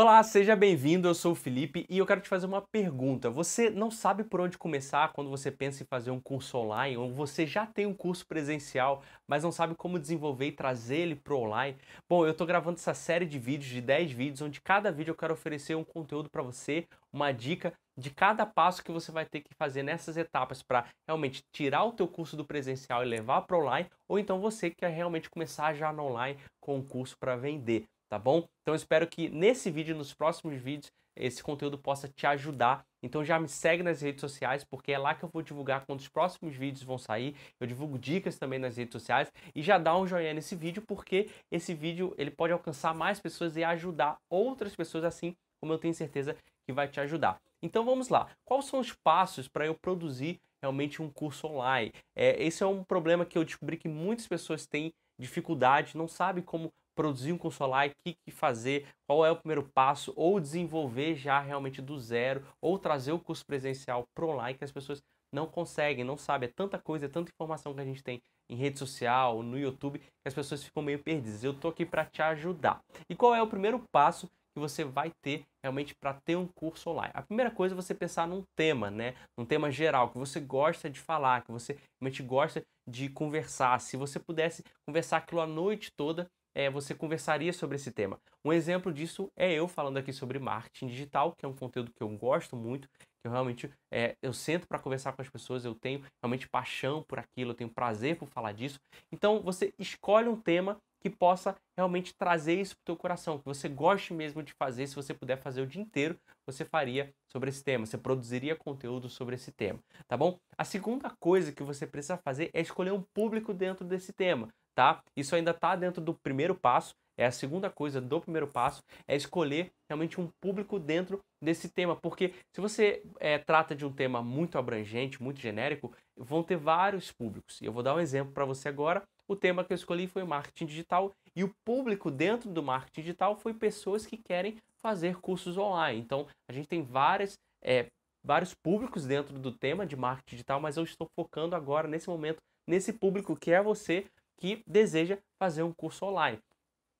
Olá, seja bem-vindo. Eu sou o Felipe e eu quero te fazer uma pergunta. Você não sabe por onde começar quando você pensa em fazer um curso online ou você já tem um curso presencial, mas não sabe como desenvolver e trazer ele para online? Bom, eu estou gravando essa série de vídeos de 10 vídeos onde cada vídeo eu quero oferecer um conteúdo para você, uma dica de cada passo que você vai ter que fazer nessas etapas para realmente tirar o teu curso do presencial e levar para online, ou então você que quer realmente começar já no online com o um curso para vender tá bom? Então espero que nesse vídeo, nos próximos vídeos, esse conteúdo possa te ajudar. Então já me segue nas redes sociais, porque é lá que eu vou divulgar quando os próximos vídeos vão sair. Eu divulgo dicas também nas redes sociais e já dá um joinha nesse vídeo, porque esse vídeo ele pode alcançar mais pessoas e ajudar outras pessoas assim, como eu tenho certeza que vai te ajudar. Então vamos lá. Quais são os passos para eu produzir realmente um curso online? É, esse é um problema que eu descobri que muitas pessoas têm dificuldade, não sabe como produzir um consolar, o que, que fazer, qual é o primeiro passo, ou desenvolver já realmente do zero, ou trazer o curso presencial para online que as pessoas não conseguem, não sabem. É tanta coisa, é tanta informação que a gente tem em rede social, no YouTube, que as pessoas ficam meio perdidas. Eu tô aqui para te ajudar. E qual é o primeiro passo que você vai ter realmente para ter um curso online. A primeira coisa é você pensar num tema, né? Um tema geral que você gosta de falar, que você realmente gosta de conversar. Se você pudesse conversar aquilo a noite toda, é, você conversaria sobre esse tema. Um exemplo disso é eu falando aqui sobre marketing digital, que é um conteúdo que eu gosto muito, que eu realmente é, eu sento para conversar com as pessoas, eu tenho realmente paixão por aquilo, eu tenho prazer por falar disso. Então você escolhe um tema que possa realmente trazer isso para o teu coração, que você goste mesmo de fazer, se você puder fazer o dia inteiro, você faria sobre esse tema, você produziria conteúdo sobre esse tema, tá bom? A segunda coisa que você precisa fazer é escolher um público dentro desse tema tá? Isso ainda está dentro do primeiro passo. É a segunda coisa do primeiro passo é escolher realmente um público dentro desse tema, porque se você é, trata de um tema muito abrangente, muito genérico, vão ter vários públicos. E eu vou dar um exemplo para você agora. O tema que eu escolhi foi marketing digital e o público dentro do marketing digital foi pessoas que querem fazer cursos online. Então a gente tem várias é, vários públicos dentro do tema de marketing digital, mas eu estou focando agora nesse momento nesse público que é você que deseja fazer um curso online.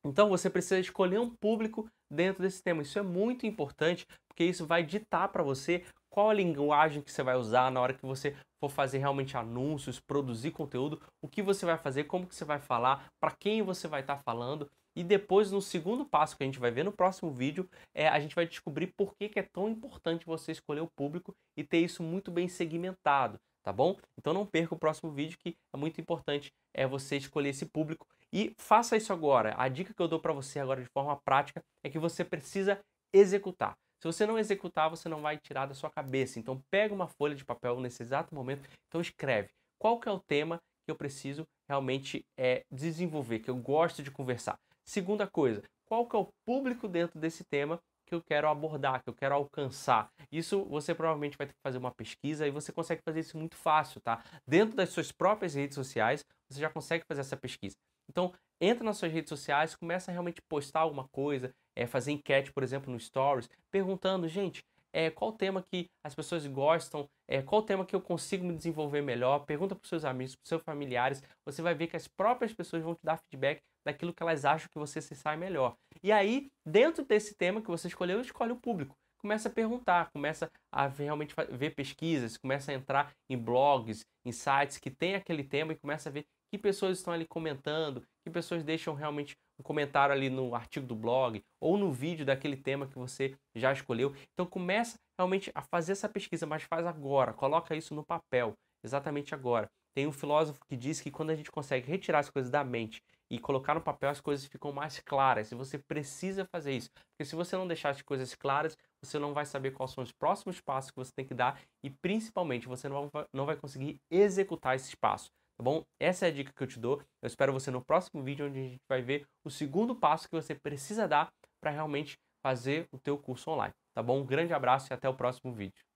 Então você precisa escolher um público dentro desse tema. Isso é muito importante, porque isso vai ditar para você qual a linguagem que você vai usar na hora que você for fazer realmente anúncios, produzir conteúdo, o que você vai fazer, como que você vai falar, para quem você vai estar tá falando. E depois, no segundo passo que a gente vai ver no próximo vídeo, é, a gente vai descobrir por que, que é tão importante você escolher o público e ter isso muito bem segmentado tá bom? Então não perca o próximo vídeo que é muito importante é você escolher esse público e faça isso agora. A dica que eu dou para você agora de forma prática é que você precisa executar. Se você não executar, você não vai tirar da sua cabeça. Então pega uma folha de papel nesse exato momento, então escreve qual que é o tema que eu preciso realmente é, desenvolver, que eu gosto de conversar. Segunda coisa, qual que é o público dentro desse tema que eu quero abordar, que eu quero alcançar. Isso você provavelmente vai ter que fazer uma pesquisa e você consegue fazer isso muito fácil, tá? Dentro das suas próprias redes sociais, você já consegue fazer essa pesquisa. Então, entra nas suas redes sociais, começa a realmente postar alguma coisa, é, fazer enquete, por exemplo, no Stories, perguntando, gente, é, qual tema que as pessoas gostam, é, qual tema que eu consigo me desenvolver melhor, pergunta para os seus amigos, para os seus familiares, você vai ver que as próprias pessoas vão te dar feedback daquilo que elas acham que você se sai melhor. E aí, dentro desse tema que você escolheu, escolhe o público começa a perguntar, começa a realmente ver pesquisas, começa a entrar em blogs, em sites que tem aquele tema e começa a ver que pessoas estão ali comentando, que pessoas deixam realmente um comentário ali no artigo do blog ou no vídeo daquele tema que você já escolheu. Então começa realmente a fazer essa pesquisa, mas faz agora, coloca isso no papel, exatamente agora. Tem um filósofo que diz que quando a gente consegue retirar as coisas da mente e colocar no papel, as coisas ficam mais claras. E você precisa fazer isso. Porque se você não deixar as coisas claras, você não vai saber quais são os próximos passos que você tem que dar e, principalmente, você não vai, conseguir executar esse passo. Tá bom? Essa é a dica que eu te dou. Eu espero você no próximo vídeo, onde a gente vai ver o segundo passo que você precisa dar para realmente fazer o teu curso online. Tá bom? Um grande abraço e até o próximo vídeo.